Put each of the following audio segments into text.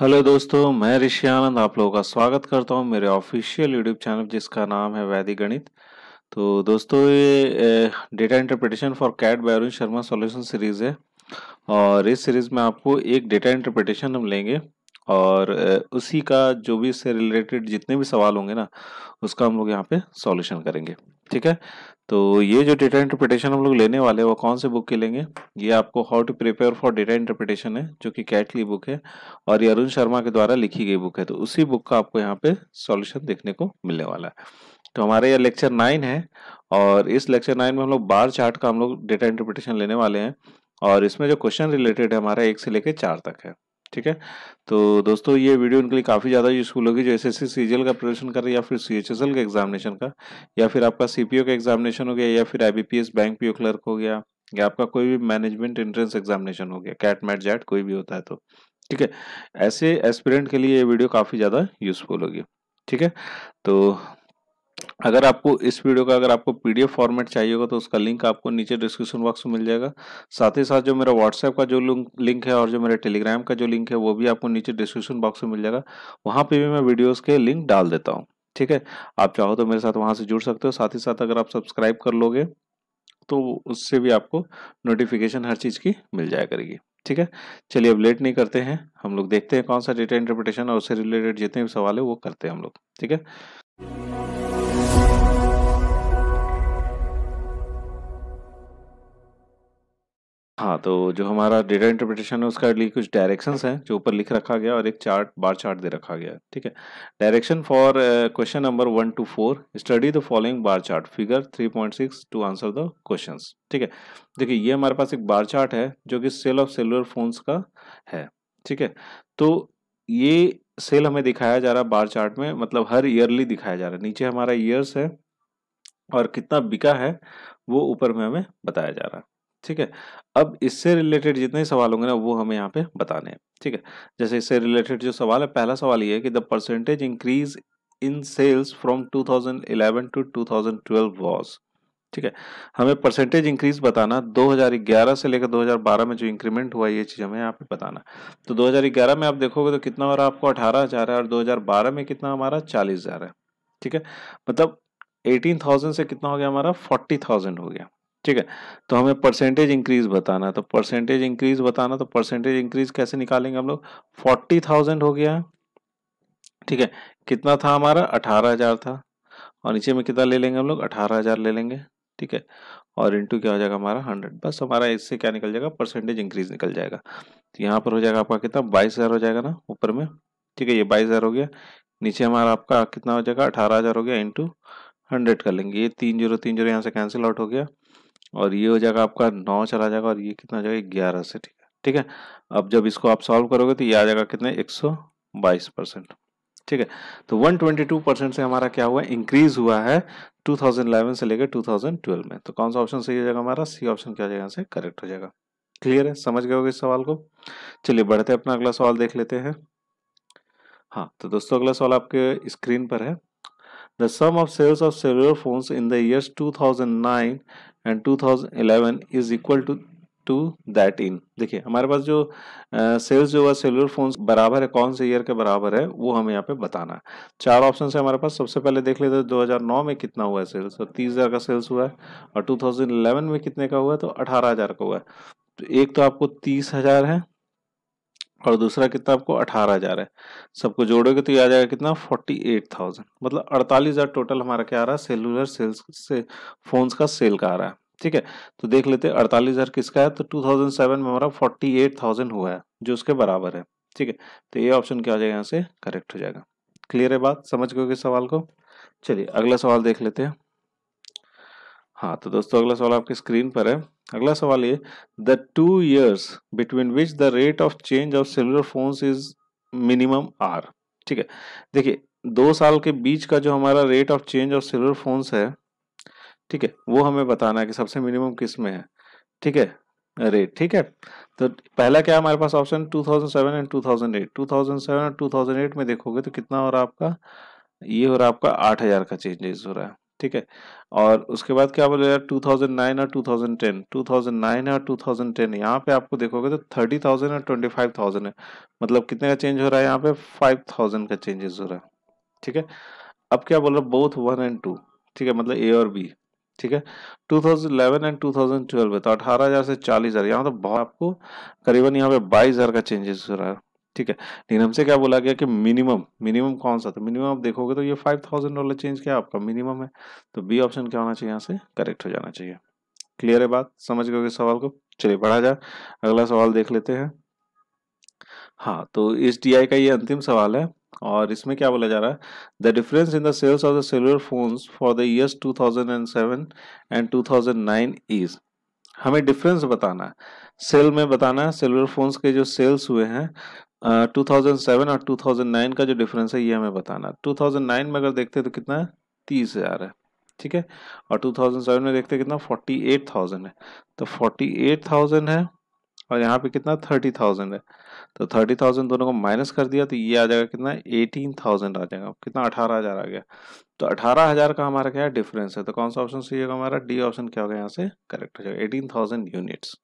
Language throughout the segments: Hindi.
हेलो दोस्तों मैं ऋषि आनंद आप लोगों का स्वागत करता हूं मेरे ऑफिशियल यूट्यूब चैनल जिसका नाम है वैदिक गणित तो दोस्तों ये डेटा इंटरप्रिटेशन फॉर कैट बैरून शर्मा सॉल्यूशन सीरीज़ है और इस सीरीज़ में आपको एक डेटा इंटरप्रिटेशन हम लेंगे और उसी का जो भी इससे रिलेटेड जितने भी सवाल होंगे ना उसका हम लोग यहाँ पे सॉल्यूशन करेंगे ठीक है तो ये जो डेटा इंटरप्रिटेशन हम लोग लेने वाले हैं वो कौन से बुक के लेंगे ये आपको how to prepare for data interpretation है जो कि कैटली बुक है और ये अरुण शर्मा के द्वारा लिखी गई बुक है तो उसी बुक का आपको यहाँ पे सॉल्यूशन देखने को मिलने वाला है तो हमारे यहाँ लेक्चर नाइन है और इस लेक्चर नाइन में हम लोग बार चार्ट का हम लोग डेटा इंटरप्रिटेशन लेने वाले हैं और इसमें जो क्वेश्चन रिलेटेड है हमारा एक से लेकर चार तक है ठीक है तो दोस्तों ये वीडियो उनके लिए काफ़ी ज़्यादा यूजफुल होगी जो एस एस का प्रिपरेशन कर रहे हैं या फिर सी का एग्जामिनेशन का या फिर आपका सी का एग्जामिनेशन हो गया या फिर आई बैंक पीओ क्लर्क हो गया या आपका कोई भी मैनेजमेंट एंट्रेंस एग्जामिनेशन हो गया कैट मैट जैट कोई भी होता है तो ठीक है ऐसे एस्पिरेंट के लिए ये वीडियो काफ़ी ज़्यादा यूजफुल होगी ठीक है तो अगर आपको इस वीडियो का अगर आपको पीडीएफ फॉर्मेट चाहिए होगा तो उसका लिंक आपको नीचे डिस्क्रिप्शन बॉक्स में मिल जाएगा साथ ही साथ जो मेरा व्हाट्सएप का जो लिंक है और जो मेरे टेलीग्राम का जो लिंक है वो भी आपको नीचे डिस्क्रिप्शन बॉक्स में मिल जाएगा वहाँ पे भी मैं वीडियोस के लिंक डाल देता हूँ ठीक है आप चाहो तो मेरे साथ वहाँ से जुड़ सकते हो साथ ही साथ अगर आप सब्सक्राइब कर लोगे तो उससे भी आपको नोटिफिकेशन हर चीज़ की मिल जाया करेगी ठीक है चलिए अब लेट नहीं करते हैं हम लोग देखते हैं कौन सा डेटा इंटरप्रिटेशन और उससे रिलेटेड जितने भी सवाल है वो करते हैं हम लोग ठीक है हाँ तो जो हमारा डेटा इंटरप्रिटेशन है उसका लिए कुछ डायरेक्शन हैं जो ऊपर लिख रखा गया और एक चार्ट बार चार्ट दे रखा गया ठीक है direction for question number one to four study the following bar chart figure three point six to answer the question ठीक है देखिए ये हमारे पास एक बार चार्ट है जो कि सेल ऑफ सेलुलर फोन्स का है ठीक है तो ये सेल हमें दिखाया जा रहा है बार चार्ट में मतलब हर ईयरली दिखाया जा रहा है नीचे हमारा ईयर्स है और कितना बिका है वो ऊपर में हमें बताया जा रहा है ठीक है अब इससे रिलेटेड जितने सवाल होंगे ना वो हमें यहाँ पे बताने हैं ठीक है जैसे इससे रिलेटेड जो सवाल है पहला सवाल ये है कि the percentage increase in sales from 2011 to two thousand ठीक है हमें परसेंटेज इंक्रीज बताना 2011 से लेकर 2012 में जो इंक्रीमेंट हुआ ये चीज़ हमें यहाँ पे बताना तो 2011 में आप देखोगे तो कितना हमारा आपको अठारह हज़ार है और 2012 में कितना हमारा चालीस हज़ार है ठीक है मतलब एटीन थाउजेंड से कितना हो गया हमारा फोर्टी थाउजेंड हो गया ठीक है तो हमें परसेंटेज इंक्रीज तो बताना तो परसेंटेज इंक्रीज बताना तो परसेंटेज इंक्रीज कैसे निकालेंगे हम लोग फोर्टी थाउजेंड हो गया ठीक है कितना था हमारा अठारह हज़ार था और नीचे में कितना ले लेंगे हम लोग अठारह हज़ार ले लेंगे ठीक है और इंटू क्या हो जाएगा हमारा हंड्रेड बस हमारा इससे क्या निकल जाएगा परसेंटेज इंक्रीज निकल जाएगा तो यहाँ पर हो जाएगा आपका कितना बाईस हज़ार हो जाएगा ना ऊपर में ठीक है ये बाईस हज़ार हो गया नीचे हमारा आपका कितना हो जाएगा अठारह हज़ार हो गया इंटू हंड्रेड कर लेंगे ये तीन जीरो तीन जीरो यहाँ से कैंसिल आउट हो गया और ये हो जाएगा आपका नौ चला जाएगा और ये कितना हो जाएगा ग्यारह से ठीक है ठीक है अब जब इसको आप सॉल्व करोगे तो ये आ जाएगा कितने एक सौ बाईस परसेंट ठीक है तो 122 परसेंट से हमारा क्या हुआ इंक्रीज हुआ है 2011 से लेकर 2012 में तो कौन सा ऑप्शन सही हो जाएगा हमारा सी ऑप्शन क्या हो जाएगा से करेक्ट हो जाएगा क्लियर है समझ गए इस सवाल को चलिए बढ़ते अपना अगला सवाल देख लेते हैं हाँ तो दोस्तों अगला सवाल आपके स्क्रीन पर है the sum of sales of cellular phones in the years 2009 and 2011 is equal to to that in देखिए हमारे पास जो सेल्स जो है सेलर फोन बराबर है कौन से ईयर के बराबर है वो हमें यहाँ पे बताना है चार ऑप्शन है हमारे पास सबसे पहले देख लेते हैं 2009 में कितना हुआ है सेल्स तो तीस हज़ार का सेल्स हुआ है और 2011 में कितने का हुआ है तो अठारह हज़ार का हुआ है तो एक तो आपको तीस हज़ार है और दूसरा कितना आपको अठारह हज़ार है सबको जोड़ोगे तो ये आ जाएगा कितना फोर्टी एट थाउजेंड मतलब अड़तालीस हज़ार टोटल हमारा क्या आ रहा है सेलुलर सेल्स से फ़ोन्स का सेल का आ रहा है ठीक है तो देख लेते हैं अड़तालीस हज़ार किसका है तो 2007 में हमारा 48,000 हुआ है जो उसके बराबर है ठीक है तो ये ऑप्शन क्या हो जाएगा यहाँ से करेक्ट हो जाएगा क्लियर है बात समझ गए सवाल को चलिए अगला सवाल देख लेते हैं हाँ तो दोस्तों अगला सवाल आपके स्क्रीन पर है अगला सवाल ये the two years between which the rate of change of cellular phone is minimum are ठीक है देखिए दो साल के बीच का जो हमारा rate of change of cellular phones है ठीक है वो हमें बताना है कि सबसे मिनिमम किस में है ठीक है रेट ठीक है तो पहला क्या हमारे पास ऑप्शन 2007 एंड 2008 2007 और 2008 में देखोगे तो कितना हो रहा है आपका ये हो रहा है आपका आठ हजार का चेंजेस हो रहा है ठीक है और उसके बाद क्या बोले टू थाउजेंड नाइन और two thousand ten two thousand nine और टू थाउजेंड टेन यहाँ पे आपको देखोगे तो थर्टी थाउजेंड और ट्वेंटी फाइव थाउजेंड है मतलब कितने का चेंज हो रहा है यहाँ पे फाइव थाउजेंड का चेंजेस हो रहा है ठीक है अब क्या बोल रहा बोथ वन एंड टू ठीक है मतलब ए और बी ठीक है 2011 एंड 2012 में तो अठारह हज़ार से चालीस हज़ार यहाँ तो बहुत आपको करीबन यहाँ पे बाईस हज़ार का चेंजेस हो रहा है ठीक है लेकिन हमसे क्या बोला गया कि मिनिमम मिनिमम कौन सा था मिनिमम आप देखोगे तो ये फाइव थाउजेंड डॉलर चेंज क्या आपका मिनिमम है तो बी ऑप्शन क्या होना चाहिए यहाँ से करेक्ट हो जाना चाहिए क्लियर है बात समझ गए सवाल को चलिए पढ़ा जाए अगला सवाल देख लेते हैं हाँ तो एस का ये अंतिम सवाल है और इसमें क्या बोला जा रहा है the difference in the sales of the cellular phones for the years 2007 and 2009 is हमें डिफरेंस बताना है सेल में बताना है सेलुलर फोन्स के जो सेल्स हुए हैं uh, 2007 और 2009 का जो डिफरेंस है ये हमें बताना 2009 में अगर देखते हैं तो कितना है तीस हज़ार है ठीक है और 2007 में देखते हैं कितना 48,000 है तो 48,000 है और यहाँ पे कितना थर्टी थाउजेंड है तो थर्टी थाउजेंड दोनों को माइनस कर दिया तो ये आ जाएगा कितना एटीन थाउजेंड आ जाएगा कितना अठारह हज़ार आ गया तो अठारह हज़ार का हमारा क्या है डिफरेंस है तो कौन सा ऑप्शन सही होगा हमारा डी ऑप्शन क्या होगा यहाँ से करेक्ट हो जाएगा एटीन थाउजेंड यूनिट्स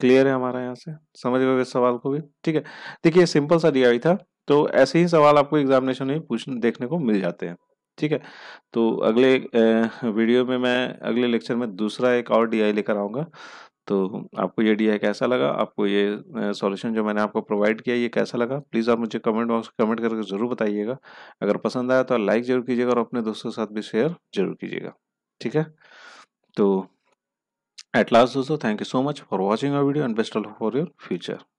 क्लियर है हमारा यहाँ से समझ गए इस सवाल को भी ठीक है देखिए सिंपल सा दिया ही था तो ऐसे ही सवाल आपको एग्जामिनेशन में पूछने देखने को मिल जाते हैं ठीक है तो अगले वीडियो में मैं अगले लेक्चर में दूसरा एक और डीआई लेकर आऊंगा तो आपको ये डी कैसा लगा आपको ये सॉल्यूशन जो मैंने आपको प्रोवाइड किया ये कैसा लगा प्लीज़ आप मुझे कमेंट बॉक्स में कमेंट करके ज़रूर बताइएगा अगर पसंद आया तो लाइक ज़रूर कीजिएगा और अपने दोस्तों के साथ भी शेयर जरूर कीजिएगा ठीक है तो एट लास्ट दोस्तों thank you so much for watching our video and best all for your future